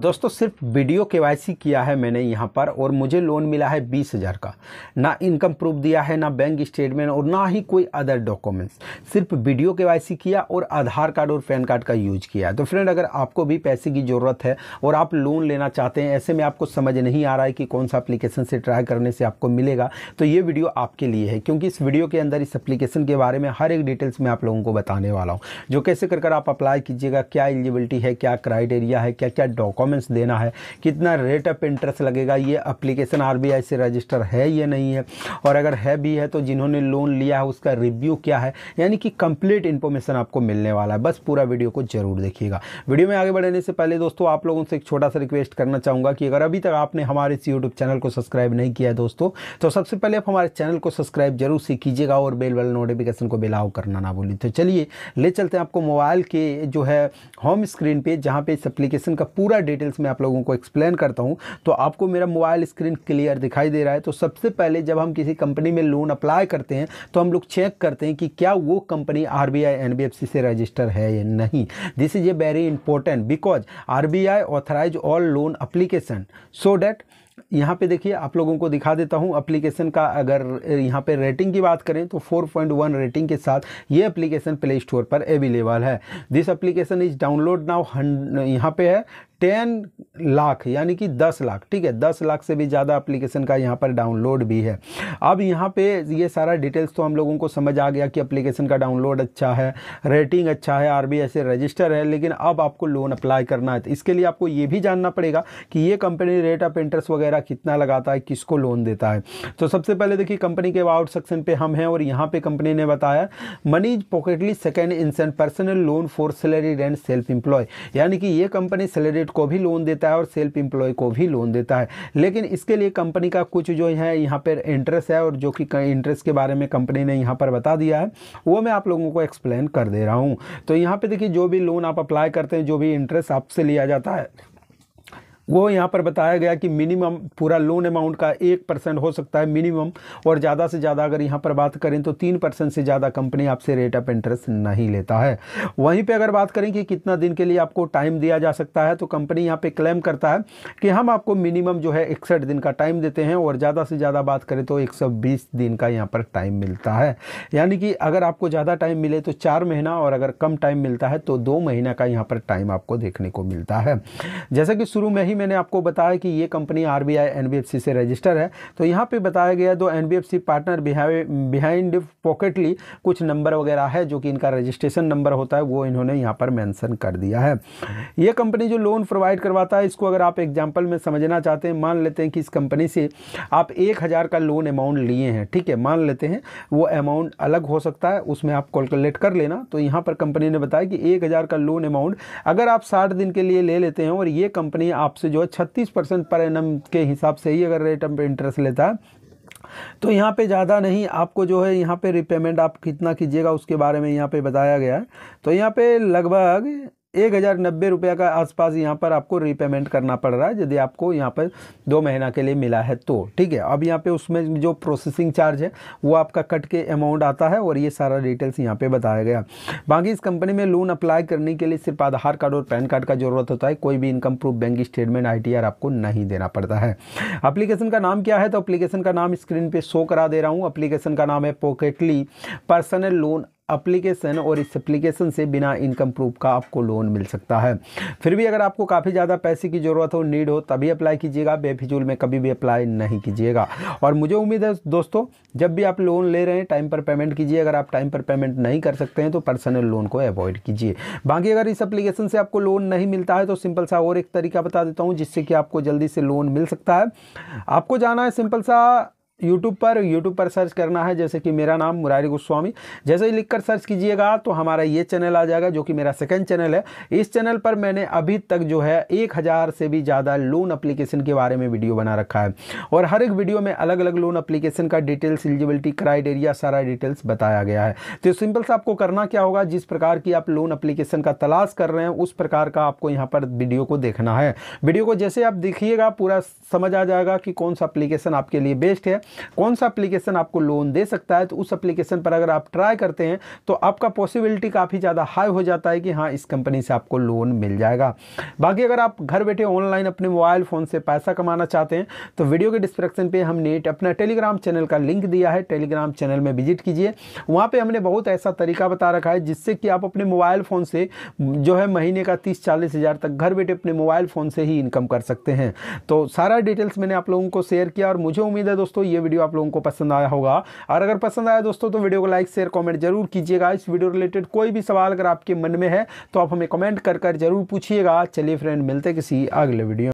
दोस्तों सिर्फ वीडियो के किया है मैंने यहाँ पर और मुझे लोन मिला है बीस हज़ार का ना इनकम प्रूफ दिया है ना बैंक स्टेटमेंट और ना ही कोई अदर डॉक्यूमेंट्स सिर्फ वीडियो के किया और आधार कार्ड और पैन कार्ड का यूज किया है तो फ्रेंड अगर आपको भी पैसे की ज़रूरत है और आप लोन लेना चाहते हैं ऐसे में आपको समझ नहीं आ रहा है कि कौन सा अप्लीकेशन से ट्राई करने से आपको मिलेगा तो ये वीडियो आपके लिए है क्योंकि इस वीडियो के अंदर इस अप्लीकेशन के बारे में हर एक डिटेल्स मैं आप लोगों को बताने वाला हूँ जो कैसे कर आप अप्लाई कीजिएगा क्या एलिजिबिलिटी है क्या क्राइटेरिया है क्या क्या डॉक्यूमेंट परफॉर्मेंस देना है कितना रेट ऑफ इंटरेस्ट लगेगा ये अप्लीकेशन आर से रजिस्टर है या नहीं है और अगर है भी है तो जिन्होंने लोन लिया है उसका रिव्यू क्या है यानी कि कंप्लीट इन्फॉर्मेशन आपको मिलने वाला है बस पूरा वीडियो को जरूर देखिएगा वीडियो में आगे बढ़ने से पहले दोस्तों आप लोगों से एक छोटा सा रिक्वेस्ट करना चाहूँगा कि अगर अभी तक आपने हमारे इस यूट्यूब चैनल को सब्सक्राइब नहीं किया है दोस्तों तो सबसे पहले आप हमारे चैनल को सब्सक्राइब जरूर से कीजिएगा और बेल वाले नोटिफिकेशन को बिलाव करना ना बोली तो चलिए ले चलते हैं आपको मोबाइल के जो है होम स्क्रीन पे जहाँ पर इस अप्लीकेशन का पूरा डिटेल्स में आप लोगों को एक्सप्लेन करता हूँ तो आपको मेरा मोबाइल स्क्रीन क्लियर दिखाई दे रहा है तो सबसे पहले जब हम किसी कंपनी में लोन अप्लाई करते हैं तो हम लोग चेक करते हैं कि क्या वो कंपनी आर बी से रजिस्टर है या नहीं this is a very important because R B authorize all loan application so that यहाँ पे देखिए आप लोगों को दिखा देता हूँ एप्लीकेशन का अगर यहाँ पे रेटिंग की बात करें तो 4.1 रेटिंग के साथ ये एप्लीकेशन प्ले स्टोर पर अवेलेबल है this application is download now यहाँ पे है टेन लाख यानी कि दस लाख ठीक है दस लाख से भी ज़्यादा एप्लीकेशन का यहाँ पर डाउनलोड भी है अब यहाँ पे ये सारा डिटेल्स तो हम लोगों को समझ आ गया कि एप्लीकेशन का डाउनलोड अच्छा है रेटिंग अच्छा है आर से रजिस्टर है लेकिन अब आपको लोन अप्लाई करना है तो इसके लिए आपको ये भी जानना पड़ेगा कि ये कंपनी रेट ऑफ इंटरेस्ट वगैरह कितना लगाता है किसको लोन देता है तो सबसे पहले देखिए कंपनी के वाउट सेक्शन पे हम हैं और यहाँ पर कंपनी ने बताया मनी पॉकेटली second instant personal loan for salary and self employ यानी कि ये कंपनी सैलरी को भी लोन देता है और सेल्फ एम्प्लॉय को भी लोन देता है लेकिन इसके लिए कंपनी का कुछ जो है यहाँ पर इंटरेस्ट है और जो कि इंटरेस्ट के बारे में कंपनी ने यहाँ पर बता दिया है वो मैं आप लोगों को एक्सप्लेन कर दे रहा हूँ तो यहाँ पर देखिए जो भी लोन आप अप्लाई करते हैं जो भी इंटरेस्ट आपसे लिया जाता है वो यहाँ पर बताया गया कि मिनिमम पूरा लोन अमाउंट का एक परसेंट हो सकता है मिनिमम और ज़्यादा से ज़्यादा अगर यहाँ पर बात करें तो तीन परसेंट से ज़्यादा कंपनी आपसे रेट ऑफ इंटरेस्ट नहीं लेता है वहीं पे अगर बात करें कि कितना दिन के लिए आपको टाइम दिया जा सकता है तो कंपनी यहाँ पर क्लेम करता है कि हम आपको मिनिमम जो है इकसठ दिन का टाइम देते हैं और ज़्यादा से ज़्यादा बात करें तो एक दिन का यहाँ पर टाइम मिलता है यानी कि अगर आपको ज़्यादा टाइम मिले तो चार महीना और अगर कम टाइम मिलता है तो दो महीना का यहाँ पर टाइम आपको देखने को मिलता है जैसा कि शुरू में ही ही मैंने आपको बताया कि ये कंपनी आर बी से रजिस्टर है तो यहाँ पर बताया गया दो एन पार्टनर बिहाइंड पॉकेटली कुछ नंबर वगैरह है जो कि इनका रजिस्ट्रेशन नंबर होता है वो इन्होंने यहाँ पर मैंसन कर दिया है ये कंपनी जो लोन प्रोवाइड करवाता है इसको अगर आप एग्जाम्पल में समझना चाहते हैं मान लेते हैं कि इस कंपनी से आप एक हज़ार का लोन अमाउंट लिए हैं ठीक है मान लेते हैं वो अमाउंट अलग हो सकता है उसमें आप कैलकुलेट कर लेना तो यहाँ पर कंपनी ने बताया कि एक हज़ार का लोन अमाउंट अगर आप साठ दिन के लिए ले लेते हैं और ये कंपनी आप से जो है छत्तीस परसेंट पर एन के हिसाब से ही अगर रेट ऑफ इंटरेस्ट लेता है तो यहाँ पे ज़्यादा नहीं आपको जो है यहाँ पे रिपेमेंट आप कितना कीजिएगा उसके बारे में यहाँ पे बताया गया है तो यहाँ पे लगभग एक हज़ार नब्बे रुपये का आसपास यहाँ पर आपको रीपेमेंट करना पड़ रहा है यदि आपको यहाँ पर दो महीना के लिए मिला है तो ठीक है अब यहाँ पे उसमें जो प्रोसेसिंग चार्ज है वो आपका कट के अमाउंट आता है और ये सारा डिटेल्स यहाँ पे बताया गया बाकी इस कंपनी में लोन अप्लाई करने के लिए सिर्फ आधार कार्ड और पैन कार्ड का ज़रूरत होता है कोई भी इनकम प्रूफ बैंक स्टेटमेंट आई आपको नहीं देना पड़ता है अप्लीकेशन का नाम क्या है तो अप्लीकेशन का नाम स्क्रीन पर शो करा दे रहा हूँ अप्लीकेशन का नाम है पॉकेटली पर्सनल लोन अप्लीकेशन और इस अप्लीकेशन से बिना इनकम प्रूफ का आपको लोन मिल सकता है फिर भी अगर आपको काफ़ी ज़्यादा पैसे की ज़रूरत हो नीड हो तभी अप्लाई कीजिएगा बेफिजूल में कभी भी अप्लाई नहीं कीजिएगा और मुझे उम्मीद है दोस्तों जब भी आप लोन ले रहे हैं टाइम पर पेमेंट कीजिए अगर आप टाइम पर पेमेंट नहीं कर सकते हैं तो पर्सनल लोन को अवॉइड कीजिए बाकी अगर इस अप्लीकेशन से आपको लोन नहीं मिलता है तो सिंपल सा और एक तरीका बता देता हूँ जिससे कि आपको जल्दी से लोन मिल सकता है आपको जाना है सिंपल सा यूट्यूब पर यूट्यूब पर सर्च करना है जैसे कि मेरा नाम मुरारी गोस्वामी जैसे ही लिखकर सर्च कीजिएगा तो हमारा ये चैनल आ जाएगा जो कि मेरा सेकंड चैनल है इस चैनल पर मैंने अभी तक जो है एक हज़ार से भी ज़्यादा लोन अप्लीकेशन के बारे में वीडियो बना रखा है और हर एक वीडियो में अलग अलग लोन अप्लीकेशन का डिटेल्स एलिजिबिलिटी क्राइटेरिया सारा डिटेल्स बताया गया है तो सिंपल से आपको करना क्या होगा जिस प्रकार की आप लोन अप्लीकेशन का तलाश कर रहे हैं उस प्रकार का आपको यहाँ पर वीडियो को देखना है वीडियो को जैसे आप देखिएगा पूरा समझ आ जाएगा कि कौन सा अप्लीकेशन आपके लिए बेस्ट है कौन सा एप्लीकेशन आपको लोन दे सकता है तो उस एप्लीकेशन पर अगर आप ट्राई करते हैं तो आपका पॉसिबिलिटी काफ़ी ज़्यादा हाई हो जाता है कि हाँ इस कंपनी से आपको लोन मिल जाएगा बाकी अगर आप घर बैठे ऑनलाइन अपने मोबाइल फ़ोन से पैसा कमाना चाहते हैं तो वीडियो के डिस्क्रिप्शन पर हमने अपना टेलीग्राम चैनल का लिंक दिया है टेलीग्राम चैनल में विजिट कीजिए वहाँ पर हमने बहुत ऐसा तरीका बता रखा है जिससे कि आप अपने मोबाइल फ़ोन से जो है महीने का तीस चालीस हज़ार तक घर बैठे अपने मोबाइल फ़ोन से ही इनकम कर सकते हैं तो सारा डिटेल्स मैंने आप लोगों को शेयर किया और मुझे उम्मीद है दोस्तों ये वीडियो आप लोगों को पसंद आया होगा और अगर पसंद आया दोस्तों तो वीडियो को लाइक शेयर कॉमेंट जरूर कीजिएगा इस वीडियो रिलेटेड कोई भी सवाल अगर आपके मन में है तो आप हमें कमेंट कर कर जरूर पूछिएगा चलिए फ्रेंड मिलते किसी अगले वीडियो